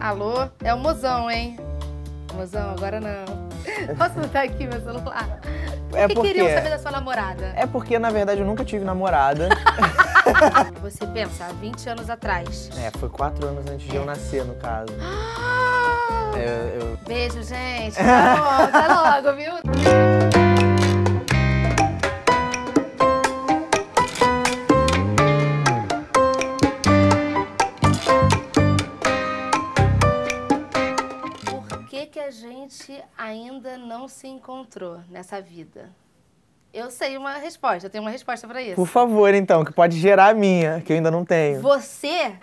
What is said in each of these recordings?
Alô? É o mozão, hein? Mozão, agora não. Posso botar aqui meu celular? Por o que porque... queriam saber da sua namorada? É porque, na verdade, eu nunca tive namorada. Você pensa, há 20 anos atrás. É, foi 4 anos antes de eu nascer, no caso. eu, eu... Beijo, gente. Tá bom, até logo, viu? gente ainda não se encontrou nessa vida? Eu sei uma resposta, eu tenho uma resposta para isso. Por favor, então, que pode gerar a minha, que eu ainda não tenho. Você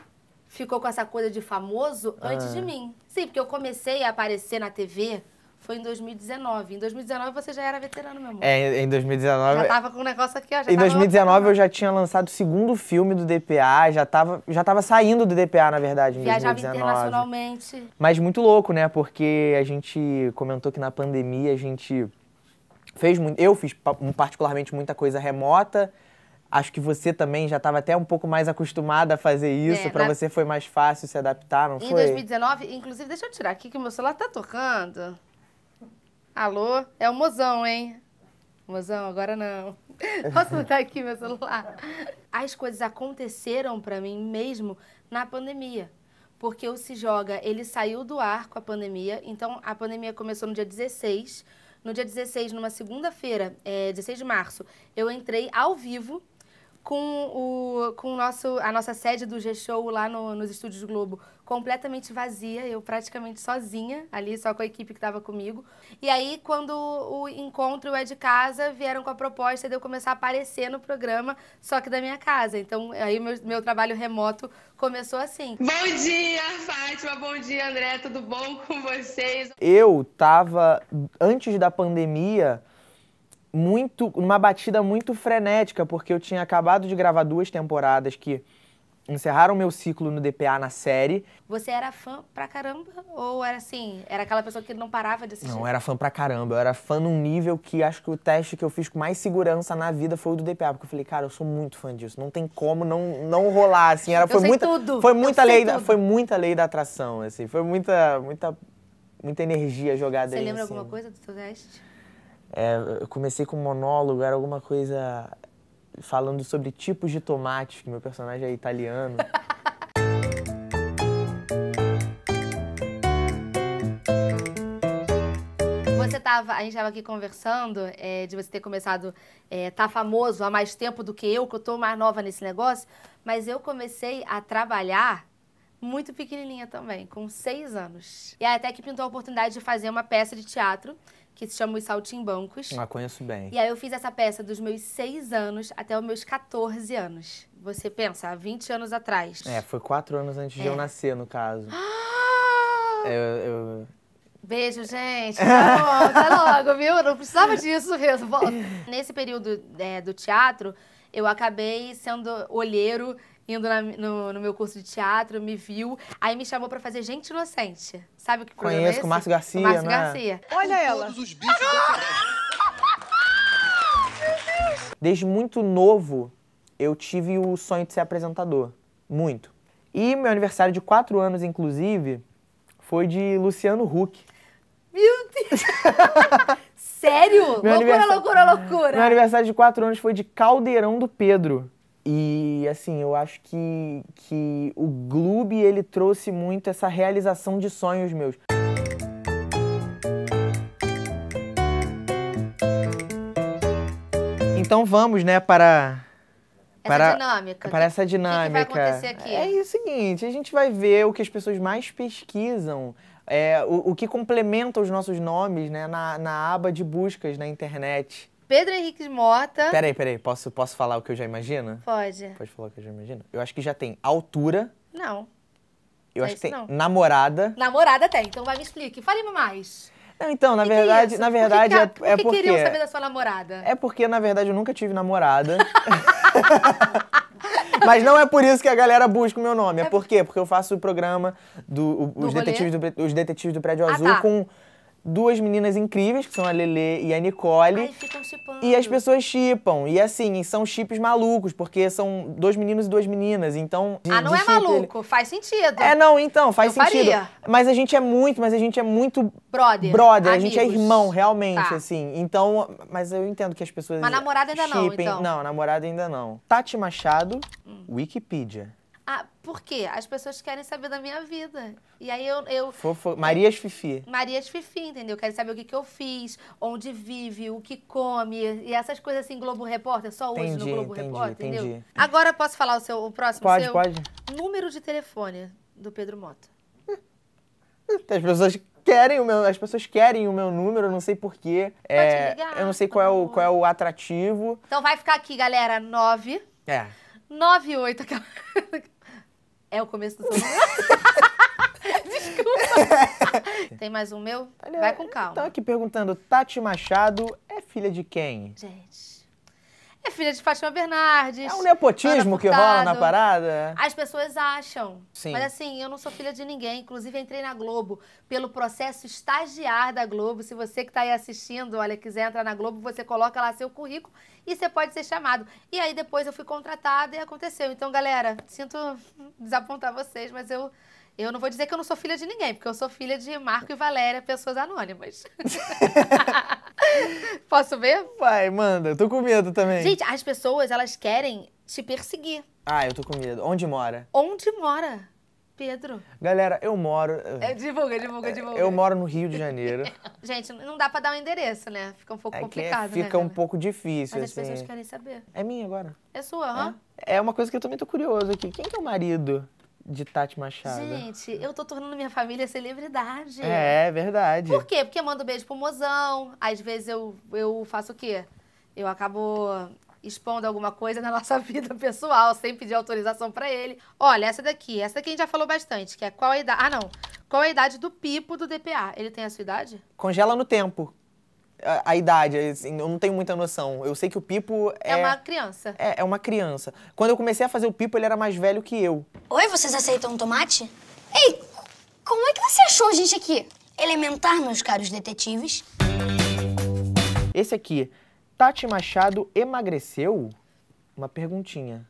ficou com essa coisa de famoso ah. antes de ah. mim. Sim, porque eu comecei a aparecer na TV foi em 2019. Em 2019 você já era veterano, meu amor. É, em 2019. Já tava com o um negócio aqui, ó. em 2019 eu já tinha lançado o segundo filme do DPA, já tava, já tava saindo do DPA, na verdade, em Viajava 2019. internacionalmente. Mas muito louco, né? Porque a gente comentou que na pandemia a gente fez muito. Eu fiz particularmente muita coisa remota. Acho que você também já estava até um pouco mais acostumada a fazer é, isso. É, para na... você foi mais fácil se adaptar, não em foi? Em 2019, inclusive, deixa eu tirar aqui que o meu celular tá tocando. Alô? É o mozão, hein? Mozão, agora não. Posso botar aqui meu celular? As coisas aconteceram para mim mesmo na pandemia. Porque o Se Joga, ele saiu do ar com a pandemia. Então, a pandemia começou no dia 16. No dia 16, numa segunda-feira, é, 16 de março, eu entrei ao vivo com, o, com o nosso, a nossa sede do G-Show lá no, nos estúdios Globo completamente vazia, eu praticamente sozinha ali, só com a equipe que estava comigo. E aí, quando o encontro o é de casa, vieram com a proposta de eu começar a aparecer no programa, só que da minha casa. Então, aí meu, meu trabalho remoto começou assim. Bom dia, Fátima, bom dia, André, tudo bom com vocês? Eu tava, antes da pandemia, muito, numa batida muito frenética, porque eu tinha acabado de gravar duas temporadas que encerraram meu ciclo no DPA na série. Você era fã pra caramba? Ou era assim, era aquela pessoa que não parava de assistir? Não, era fã pra caramba. Eu era fã num nível que acho que o teste que eu fiz com mais segurança na vida foi o do DPA. Porque eu falei, cara, eu sou muito fã disso. Não tem como não, não rolar, assim. Era, foi eu sei muita, tudo. Foi muita, eu lei da, foi muita lei da atração, assim. Foi muita, muita, muita energia jogada Você aí. Você lembra alguma coisa do seu teste? É, eu comecei com monólogo, era alguma coisa falando sobre tipos de tomates, que meu personagem é italiano. Você tava, a gente estava aqui conversando é, de você ter começado, é, tá famoso há mais tempo do que eu, que eu tô mais nova nesse negócio, mas eu comecei a trabalhar muito pequenininha também, com seis anos. E até que pintou a oportunidade de fazer uma peça de teatro que se chama Os Saltimbancos. Ah, conheço bem. E aí eu fiz essa peça dos meus seis anos até os meus 14 anos. Você pensa, há 20 anos atrás. É, foi quatro anos antes é. de eu é. nascer, no caso. Ah! eu, eu... Beijo, gente. Tá bom, logo, viu? Não precisava disso mesmo. Nesse período é, do teatro, eu acabei sendo olheiro indo na, no, no, meu curso de teatro, me viu, aí me chamou pra fazer Gente Inocente. Sabe o que é Conheço, é esse? o Márcio Garcia, o Márcio né? Garcia. Olha com ela. Todos os bichos Desde muito novo, eu tive o sonho de ser apresentador. Muito. E meu aniversário de quatro anos, inclusive, foi de Luciano Huck. Meu Deus! Sério? Meu loucura, aniversário... loucura, loucura! Meu aniversário de quatro anos foi de Caldeirão do Pedro. E assim, eu acho que, que o Gloob ele trouxe muito essa realização de sonhos meus. Então vamos, né, para para essa dinâmica. Para essa dinâmica. O que, que, vai acontecer aqui? É, é o seguinte, a gente vai ver o que as pessoas mais pesquisam, é, o, o que complementa os nossos nomes né, na, na aba de buscas na internet. Pedro Henrique Mota. Peraí, peraí, posso, posso falar o que eu já imagino? Pode. Pode falar o que eu já imagino? Eu acho que já tem altura. Não. Eu é acho que tem não. namorada. Namorada tem, então vai me explique. Fale mais. Não, então, na é que verdade, que é na verdade por que, é, é por porque queriam saber da sua namorada? É porque na verdade eu nunca tive namorada. Mas não é por isso que a galera busca o meu nome. É, é por quê? Porque eu faço o programa do, do os, detetives do, Detetives do Prédio ah, Azul tá. com duas meninas incríveis, que são a Lele e a Nicole. Aí ficam E as pessoas chipam. E assim, são chips malucos, porque são dois meninos e duas meninas, então... Ah, de, ah, não é maluco, ele... faz sentido. É, não, então, faz Eu sentido. Faria. Mas a gente é muito, mas a gente é muito... Brother. Brother, amigos. a gente é irmão, realmente, tá. assim. Então, mas eu entendo que as pessoas... Mas namorada ainda shipping. não, então. Não, namorada ainda não. Tati Machado, hum. Wikipedia. Ah, por quê? As pessoas querem saber da minha vida. E aí eu. eu Fofo... Marias Fifi. Marias Fifi, entendeu? Querem saber o que, que eu fiz, onde vive, o que come. E essas coisas assim, Globo Repórter, só hoje entendi, no Globo entendi, Repórter, entendi. entendeu? Agora posso falar o seu o próximo pode, seu? Pode, Número de telefone do Pedro Mota. As pessoas querem o meu, as pessoas querem o meu número, eu não sei porquê. É, ligar, eu não sei qual é, o, qual é o atrativo. Então vai ficar aqui, galera, 9. É. 98, aquela. É o começo do seu Desculpa. Tem mais um meu? Olha, Vai com calma. Estão aqui perguntando, Tati Machado é filha de quem? Gente... É filha de Fátima Bernardes. É um nepotismo que rola na parada? As pessoas acham. Sim. Mas assim, eu não sou filha de ninguém. Inclusive, entrei na Globo pelo processo estagiar da Globo. Se você que está aí assistindo, olha, quiser entrar na Globo, você coloca lá seu currículo e você pode ser chamado. E aí depois eu fui contratada e aconteceu. Então, galera, sinto desapontar vocês, mas eu eu não vou dizer que eu não sou filha de ninguém, porque eu sou filha de Marco e Valéria, pessoas anônimas. Posso ver? Vai, manda. Eu tô com medo também. Gente, as pessoas, elas querem te perseguir. Ah, eu tô com medo. Onde mora? Onde mora, Pedro? Galera, eu moro... É, divulga, divulga, é, divulga. Eu moro no Rio de Janeiro. Gente, não dá pra dar o um endereço, né? Fica um pouco é complicado, que é, né, Fica né, um pouco difícil, Mas assim. as pessoas assim. querem saber. É minha agora. É sua, hã? É. é uma coisa que eu também tô curioso aqui. Quem que é o marido? de Tati Machado. Gente, eu tô tornando minha família celebridade. É, é, verdade. Por quê? Porque eu mando beijo pro mozão. Às vezes eu, eu faço o quê? Eu acabo expondo alguma coisa na nossa vida pessoal, sem pedir autorização para ele. Olha, essa daqui. Essa daqui a gente já falou bastante, que é qual a idade... Ah, não. Qual a idade do Pipo do DPA? Ele tem a sua idade? Congela no tempo a, a idade, assim, eu não tenho muita noção. Eu sei que o Pipo é... É uma criança. É, é uma criança. Quando eu comecei a fazer o Pipo, ele era mais velho que eu. Oi, vocês aceitam tomate? Ei, como é que você achou a gente aqui? Elementar, meus caros detetives. Esse aqui, Tati Machado emagreceu? Uma perguntinha.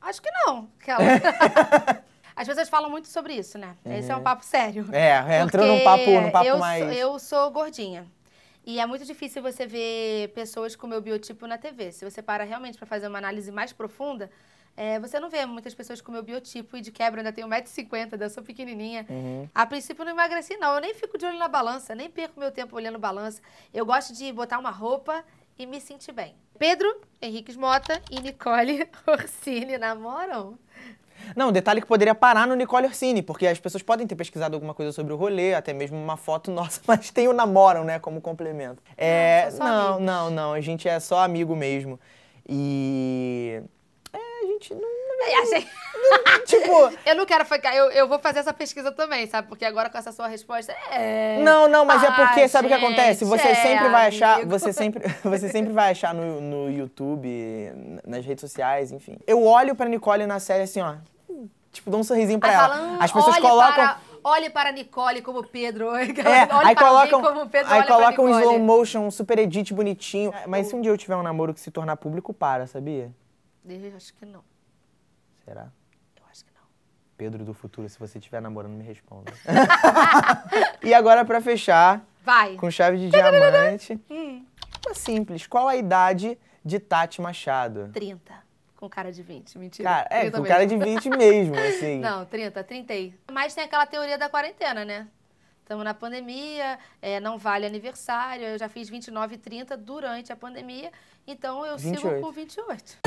Acho que não. Aquela... As pessoas falam muito sobre isso, né? Uhum. Esse é um uhum. papo sério. É, entrando num papo, num papo eu mais. Sou, eu sou gordinha. E é muito difícil você ver pessoas com meu biotipo na TV. Se você para realmente para fazer uma análise mais profunda, é, você não vê muitas pessoas com meu biotipo e de quebra ainda tenho 1,50m, eu sou pequenininha. Uhum. A princípio não emagreci não, eu nem fico de olho na balança, nem perco meu tempo olhando balança. Eu gosto de botar uma roupa e me sentir bem. Pedro Henrique Mota e Nicole Orsini namoram? Não, detalhe que poderia parar no Nicole Orsini, porque as pessoas podem ter pesquisado alguma coisa sobre o rolê, até mesmo uma foto nossa, mas tem o namoram, né, como complemento. É, não, não, não, não, a gente é só amigo mesmo. E é, a gente não é, tipo. Eu não quero ficar. Eu, eu vou fazer essa pesquisa também, sabe? Porque agora com essa sua resposta é. Não, não, mas ah, é porque, sabe o que acontece? Você é, sempre vai amigo. achar. Você sempre, você sempre vai achar no, no YouTube, nas redes sociais, enfim. Eu olho pra Nicole na série assim, ó tipo, dão um sorrisinho pra aí ela. Falando, hum, As pessoas colocam. Para, olhe para Nicole como Pedro. É, aí colocam, como Pedro, Aí colocam um slow motion, um super edit bonitinho. É, Mas eu... se um dia eu tiver um namoro que se tornar público, para, sabia? Eu acho que não. Será? Eu acho que não. Pedro do futuro, se você estiver namorando, me responda. e agora, para fechar, Vai. com chave de diamante, hum. uma simples. Qual a idade de Tati Machado? 30 com cara de 20, mentira. Cara, é, com mesmo. cara de 20 mesmo, assim. Não, 30, 30 aí. Mas tem aquela teoria da quarentena, né? Estamos na pandemia, é, não vale aniversário. Eu já fiz 29 e 30 durante a pandemia, então eu 28. sigo com 28.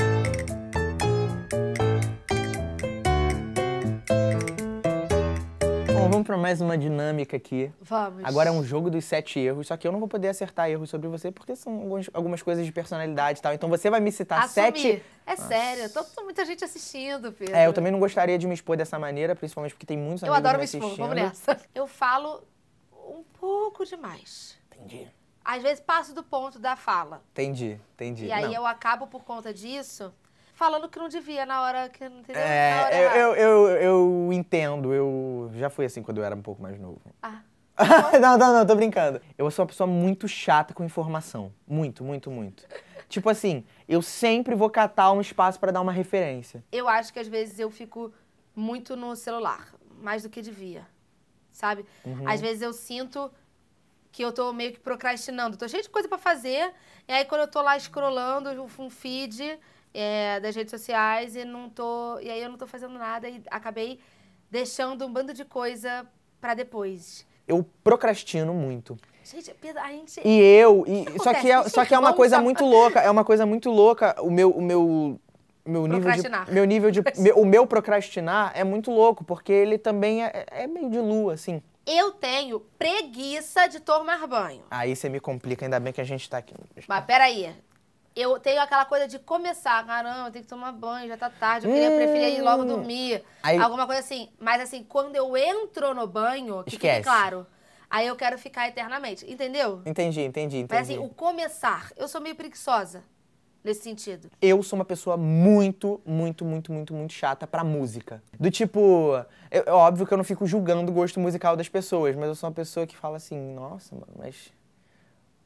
Vamos para mais uma dinâmica aqui. Vamos. Agora é um jogo dos sete erros, só que eu não vou poder acertar erros sobre você, porque são alguns, algumas coisas de personalidade e tal. Então você vai me citar Assumir. sete. É Nossa. sério, tô, tô muita gente assistindo, Pedro. É, eu também não gostaria de me expor dessa maneira, principalmente porque tem muitos eu amigos. Eu adoro me, expor, vamos nessa. Eu falo um pouco demais. Entendi. Às vezes passo do ponto da fala. Entendi, entendi. E aí não. eu acabo por conta disso falando que não devia na hora que não entendeu. É, hora eu, eu, eu, eu, entendo. Eu já fui assim quando eu era um pouco mais novo. Ah. não, não, não, tô brincando. Eu sou uma pessoa muito chata com informação. Muito, muito, muito. tipo assim, eu sempre vou catar um espaço para dar uma referência. Eu acho que às vezes eu fico muito no celular, mais do que devia. Sabe? Uhum. Às vezes eu sinto que eu tô meio que procrastinando. Tô cheio de coisa para fazer, e aí quando eu tô lá scrollando um feed, é, das redes sociais e não tô. E aí eu não tô fazendo nada e acabei deixando um bando de coisa para depois. Eu procrastino muito. Gente, a gente. E eu. E, que só, que é, só que é uma coisa muito louca. É uma coisa muito louca. O meu. O meu meu nível de, meu nível de meu, o meu procrastinar é muito louco porque ele também é, é meio de lua assim eu tenho preguiça de tomar banho. Aí você me complica, ainda bem que a gente tá aqui. Mas peraí, eu tenho aquela coisa de começar, caramba, tem que tomar banho, já tá tarde, eu queria, hum. preferia ir logo hum. dormir, Aí... alguma coisa assim. Mas assim, quando eu entro no banho, que Esquece. fique claro, aí eu quero ficar eternamente, entendeu? Entendi, entendi, entendi. Mas assim, o começar, eu sou meio preguiçosa nesse sentido. Eu sou uma pessoa muito, muito, muito, muito, muito chata pra música. Do tipo, é óbvio que eu não fico julgando o gosto musical das pessoas, mas eu sou uma pessoa que fala assim, nossa, mas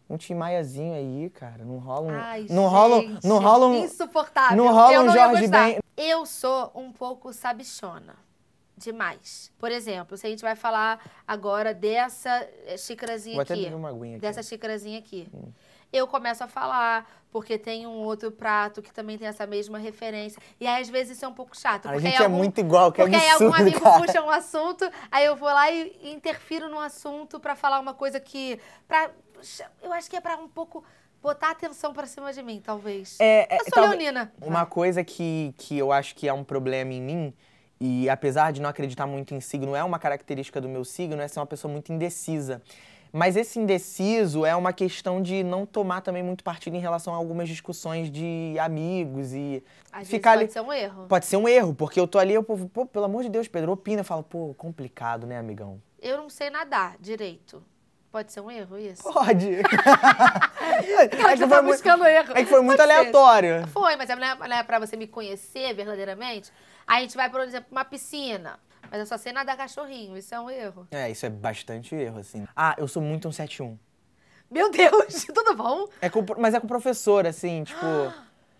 um Tim Maiazinho aí, cara. Não rola um. Ai, não gente, rola, não rola um. Insuportável. Não rola um não Jorge Ben. Eu sou um pouco sabichona. Demais. Por exemplo, se a gente vai falar agora dessa eh, xicrazinha Vou aqui. Até uma aguinha aqui. Dessa xicrazinha aqui. Hum. Eu começo a falar, porque tem um outro prato que também tem essa mesma referência. E aí, às vezes, isso é um pouco chato. A gente é, muito igual, que é Porque absurdo, aí algum amigo cara. puxa um assunto, aí eu vou lá e interfiro no assunto para falar uma coisa que eu acho que é para um pouco botar atenção para cima de mim, talvez. É, é, eu sou leonina. Uma coisa que, que eu acho que é um problema em mim, e apesar de não acreditar muito em signo, é uma característica do meu signo, é ser uma pessoa muito indecisa. Mas esse indeciso é uma questão de não tomar também muito partido em relação a algumas discussões de amigos e Às ficar ali. Pode ser um erro. Pode ser um erro, porque eu tô ali, eu, pô, pelo amor de Deus, Pedro, opina, eu falo, pô, complicado, né, amigão? Eu não sei nadar direito. Pode ser um erro isso? Pode. é que, é foi buscando muito, erro. É que foi muito Pode aleatório. Ser. Foi, mas é né, né, para você me conhecer verdadeiramente. a gente vai, por exemplo, uma piscina. Mas eu só sei nadar cachorrinho, isso é um erro. É, isso é bastante erro, assim. Ah, eu sou muito um -1. Meu Deus, tudo bom? É com, mas é com o professor, assim, tipo.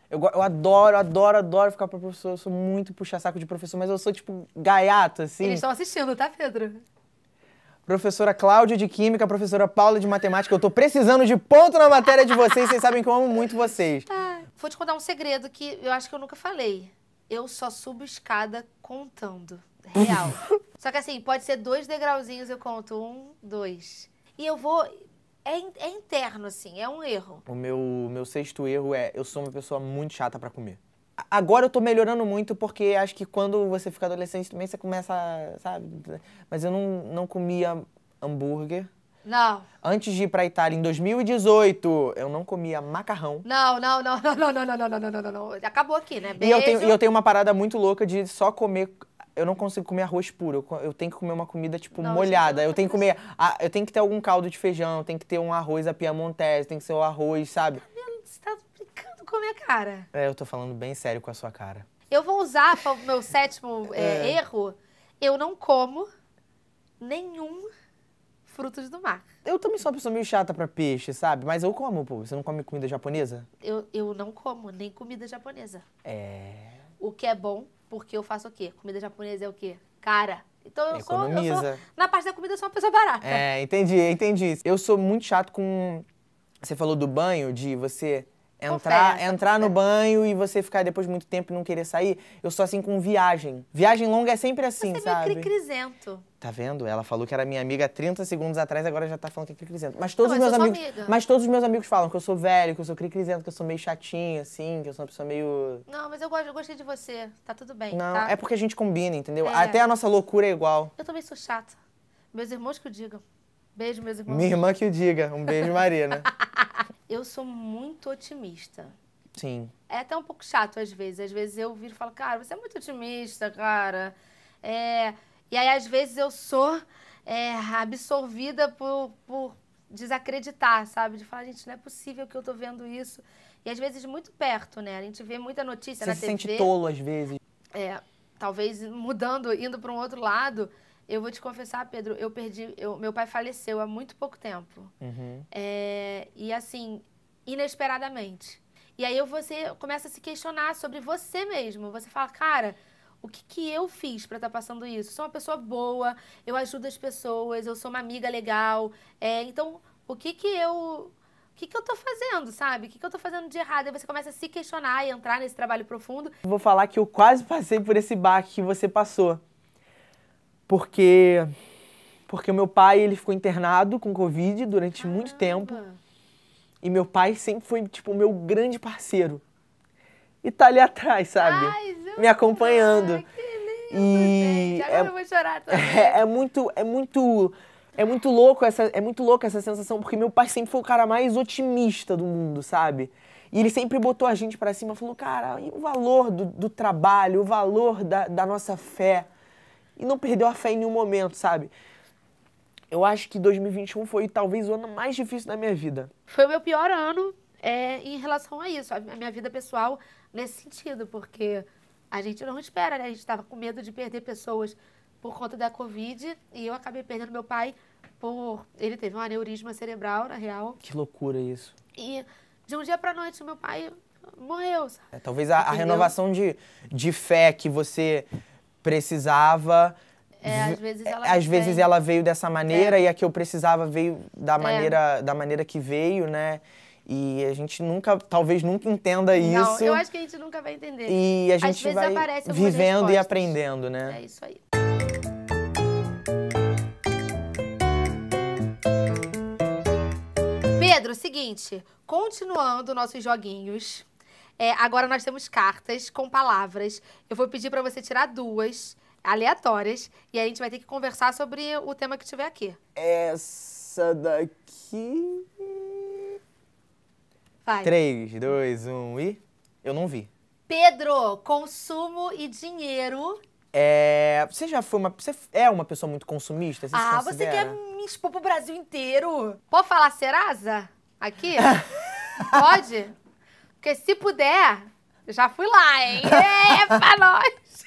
eu, eu adoro, adoro, adoro ficar com o professor. Eu sou muito puxa-saco de professor, mas eu sou, tipo, gaiato, assim. Eles estão assistindo, tá, Pedro? professora Cláudia de Química, professora Paula de Matemática. Eu tô precisando de ponto na matéria de vocês, vocês sabem que eu amo muito vocês. Ah, vou te contar um segredo que eu acho que eu nunca falei. Eu só subo escada contando. Real. só que assim, pode ser dois degrauzinhos, eu conto um, dois. E eu vou. É, é interno, assim, é um erro. O meu, meu sexto erro é: eu sou uma pessoa muito chata para comer. Agora eu tô melhorando muito porque acho que quando você fica adolescente também você começa, sabe? Mas eu não, não comia hambúrguer. Não. Antes de ir pra Itália, em 2018, eu não comia macarrão. Não, não, não, não, não, não, não, não, não, não, não. Acabou aqui, né? Beijo. E eu tenho, e eu tenho uma parada muito louca de só comer eu não consigo comer arroz puro. Eu, eu tenho que comer uma comida, tipo, não, molhada. Eu tenho que comer. A, eu tenho que ter algum caldo de feijão, tem que ter um arroz a piamontese, tem que ser o um arroz, sabe? Tá você tá com a minha cara. É, eu tô falando bem sério com a sua cara. Eu vou usar para o meu sétimo é, é. erro. Eu não como nenhum frutos do mar. Eu também sou uma pessoa meio chata para peixe, sabe? Mas eu como, pô. Você não come comida japonesa? Eu, eu não como nem comida japonesa. É. O que é bom, porque eu faço o quê? Comida japonesa é o quê? Cara. Então eu Economiza. sou, eu sou. Na parte da comida eu sou uma pessoa barata. É, entendi, entendi. Eu sou muito chato com. Você falou do banho, de você Entrar, entrar no banho e você ficar depois muito tempo e não querer sair, eu sou assim com viagem. Viagem longa é sempre assim, você é sabe? Você é cri crisento. Tá vendo? Ela falou que era minha amiga 30 segundos atrás, agora já tá falando que é crisento. Mas todos os meus amigos, mas todos os meus amigos falam que eu sou velho, que eu sou crisento, que eu sou meio chatinho assim, que eu sou uma pessoa meio Não, mas eu gosto, eu gostei de você. Tá tudo bem, Não, tá? é porque a gente combina, entendeu? É. Até a nossa loucura é igual. Eu também sou chata. Meus irmãos que o digam. Beijo, meus irmãos. Minha irmã que o diga. Um beijo, Marina. eu sou muito otimista. Sim. É até um pouco chato às vezes. Às vezes eu viro e falo, cara, você é muito otimista, cara. É... E aí, às vezes, eu sou é, absorvida por, por desacreditar, sabe? De falar, gente, não é possível que eu tô vendo isso. E às vezes muito perto, né? A gente vê muita notícia você na se TV. Você sente tolo às vezes. É, talvez mudando, indo para um outro lado. Eu vou te confessar, Pedro, eu perdi. Eu, meu pai faleceu há muito pouco tempo. Uhum. É, e assim, inesperadamente. E aí você começa a se questionar sobre você mesmo. Você fala, cara, o que, que eu fiz para estar tá passando isso? Eu sou uma pessoa boa, eu ajudo as pessoas, eu sou uma amiga legal. É, então, o que que eu. O que, que eu tô fazendo, sabe? O que, que eu tô fazendo de errado? Aí você começa a se questionar e entrar nesse trabalho profundo. Vou falar que eu quase passei por esse baque que você passou. Porque porque o meu pai ele ficou internado com covid durante Caramba. muito tempo. E meu pai sempre foi tipo o meu grande parceiro. E tá ali atrás, sabe? Ai, Me acompanhando. Que lindo, e gente. Agora é, eu vou chorar também. É, é muito é muito é muito louco essa é muito louca essa sensação porque meu pai sempre foi o cara mais otimista do mundo, sabe? E ele sempre botou a gente para cima, falou, cara, e o valor do, do trabalho, o valor da, da nossa fé, e não perdeu a fé em nenhum momento, sabe? Eu acho que 2021 foi talvez o ano mais difícil da minha vida. Foi o meu pior ano é, em relação a isso, a minha vida pessoal nesse sentido, porque a gente não espera, né? A gente estava com medo de perder pessoas por conta da Covid e eu acabei perdendo meu pai por. Ele teve um aneurisma cerebral, na real. Que loucura isso. E de um dia para noite, meu pai morreu. Sabe? É, talvez a, a, renovação de, de fé que você precisava. É, às vezes ela, é, às vezes ela veio dessa maneira é. e a que eu precisava veio da é. maneira, é. da maneira que veio, né? E a gente nunca, talvez nunca entenda isso. Não, eu acho que a gente nunca vai entender. E a gente vai vivendo respostas. e aprendendo, né? É isso aí. Pedro, seguinte, continuando nossos joguinhos, é, agora nós temos cartas com palavras. Eu vou pedir para você tirar duas aleatórias e a gente vai ter que conversar sobre o tema que tiver aqui. Essa daqui. Vai. Três, dois, um e. Eu não vi. Pedro, consumo e dinheiro. É, você já foi uma. Você é uma pessoa muito consumista? Você ah, você quer me expor pro Brasil inteiro? Pode falar Serasa? Aqui? Pode? Porque se puder, já fui lá, hein? É, é pra nós!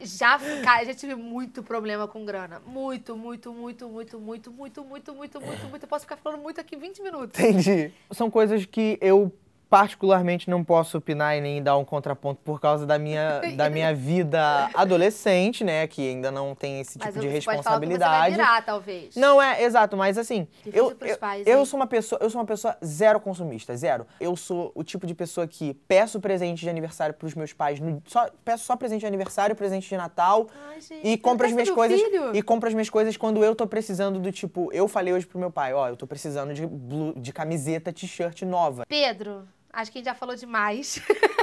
Já, cara, já tive muito problema com grana. Muito, muito, muito, muito, muito, muito, muito, muito, muito, muito. Eu posso ficar falando muito aqui 20 minutos. Entendi. São coisas que eu particularmente não posso opinar e nem dar um contraponto por causa da minha, da minha vida adolescente, né? Que ainda não tem esse tipo mas de responsabilidade. Pode falar que você vai virar, talvez. Não é, exato, mas assim, eu, eu, pais, eu sou uma pessoa, eu sou uma pessoa zero consumista, zero. Eu sou o tipo de pessoa que peço presente de aniversário para os meus pais, no, só, peço só presente de aniversário, presente de Natal Ai, gente, e compro as minhas coisas filho? e compro as minhas coisas quando eu tô precisando do tipo, eu falei hoje pro meu pai, ó, eu tô precisando de, blue, de camiseta, t-shirt nova. Pedro, Acho que a gente já falou demais.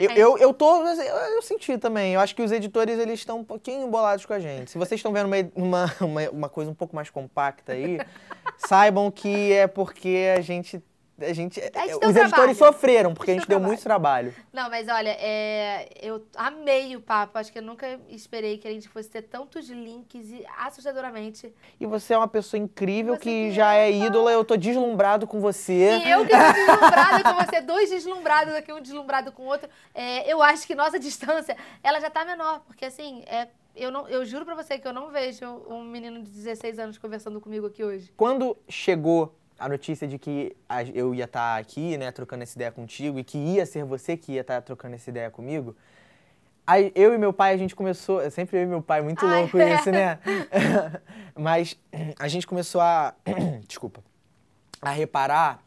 Eu, é. eu, eu, tô. Eu, senti também. Eu acho que os editores eles estão um pouquinho embolados com a gente. Se vocês estão vendo uma, uma, uma, coisa um pouco mais compacta aí, saibam que é porque a gente a gente, a gente eh, os trabalho. editores sofreram, porque a gente, a gente deu, muito trabalho. Não, mas olha, é, eu amei o papo. Acho que eu nunca esperei que a gente fosse ter tantos links e assustadoramente. E você é uma pessoa incrível que já é ídola. Eu tô deslumbrado com você. E eu que tô deslumbrada com você. Dois deslumbrados aqui, um deslumbrado com o outro. É, eu acho que nossa distância, ela já tá menor. Porque assim, é eu, não, eu juro para você que eu não vejo um menino de 16 anos conversando comigo aqui hoje. Quando chegou a notícia de que eu ia estar tá aqui, né, trocando essa ideia contigo e que ia ser você que ia estar tá trocando essa ideia comigo, Aí, eu e meu pai, a gente começou. É sempre eu e meu pai, muito Ai, louco é. isso, né? Mas a gente começou a. desculpa. A reparar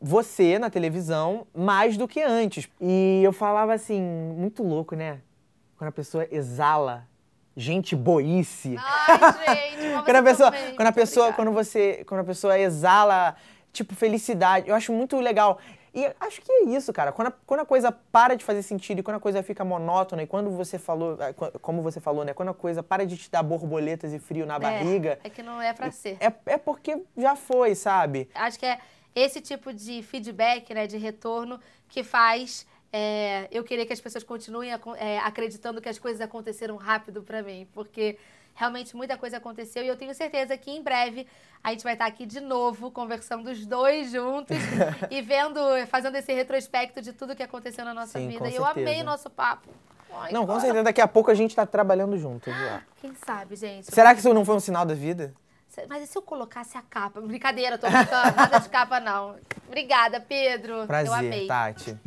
você na televisão mais do que antes. E eu falava assim, muito louco, né? Quando a pessoa exala gente boice. Ai, gente, quando a pessoa, também. quando a pessoa, Obrigada. quando você, quando a pessoa exala tipo felicidade, eu acho muito legal. E acho que é isso, cara. Quando a, quando a coisa para de fazer sentido e quando a coisa fica monótona e quando você falou, ah, como você falou, né? Quando a coisa para de te dar borboletas e frio na é, barriga. É que não é pra ser. É, é porque já foi, sabe? Acho que é esse tipo de feedback, né? De retorno que faz é, eu queria que as pessoas continuem é, acreditando que as coisas aconteceram rápido para mim, porque realmente muita coisa aconteceu e eu tenho certeza que em breve a gente vai estar tá aqui de novo conversando os dois juntos e vendo, fazendo esse retrospecto de tudo que aconteceu na nossa Sim, vida. E eu amei o nosso papo. Ai, não, com certeza, daqui a pouco a gente está trabalhando junto. Já. Ah, quem sabe, gente? Será que isso não foi um sinal da vida? Mas e se eu colocasse a capa? Brincadeira, tô brincando. Nada de capa, não. Obrigada, Pedro. Prazer, eu amei. Tati.